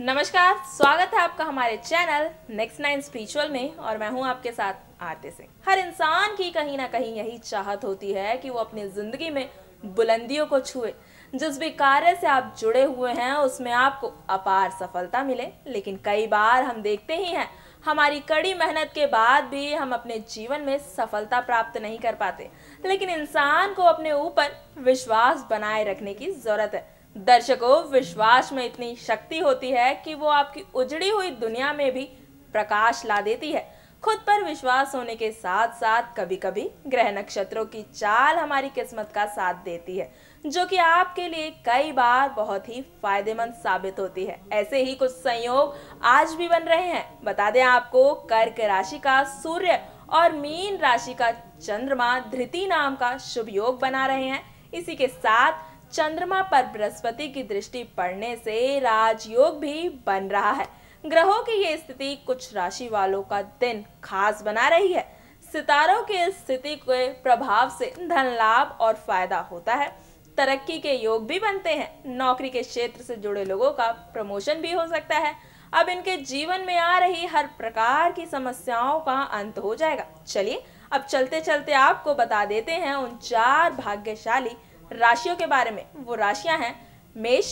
नमस्कार स्वागत है आपका हमारे चैनल नेक्स्ट नाइन स्पिरिचुअल में और मैं हूं आपके साथ आरती सिंह हर इंसान की कहीं ना कहीं यही चाहत होती है कि वो अपनी जिंदगी में बुलंदियों को छुए जिस भी कार्य से आप जुड़े हुए हैं उसमें आपको अपार सफलता मिले लेकिन कई बार हम देखते ही हैं हमारी कड़ी मेहनत के बाद भी हम अपने जीवन में सफलता प्राप्त नहीं कर पाते लेकिन इंसान को अपने ऊपर विश्वास बनाए रखने की ज़रूरत है दर्शकों विश्वास में इतनी शक्ति होती है कि वो आपकी उजड़ी हुई दुनिया में भी प्रकाश ला देती है खुद पर विश्वास होने के साथ साथ कभी कभी ग्रह नक्षत्रों की चाल हमारी किस्मत का साथ देती है जो कि आपके लिए कई बार बहुत ही फायदेमंद साबित होती है ऐसे ही कुछ संयोग आज भी बन रहे हैं बता दें आपको कर्क राशि का सूर्य और मीन राशि का चंद्रमा धृति नाम का शुभ योग बना रहे हैं इसी के साथ चंद्रमा पर बृहस्पति की दृष्टि पड़ने से राजयोग भी बन रहा है ग्रहों की ये स्थिति कुछ राशि वालों का दिन खास बना रही है सितारों की स्थिति के प्रभाव से धन लाभ और फायदा होता है तरक्की के योग भी बनते हैं नौकरी के क्षेत्र से जुड़े लोगों का प्रमोशन भी हो सकता है अब इनके जीवन में आ रही हर प्रकार की समस्याओं का अंत हो जाएगा चलिए अब चलते चलते आपको बता देते हैं उन चार भाग्यशाली राशियों के बारे में वो राशियां हैं मेष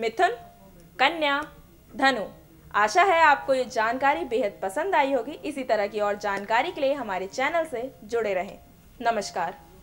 मिथुन कन्या धनु आशा है आपको ये जानकारी बेहद पसंद आई होगी इसी तरह की और जानकारी के लिए हमारे चैनल से जुड़े रहें नमस्कार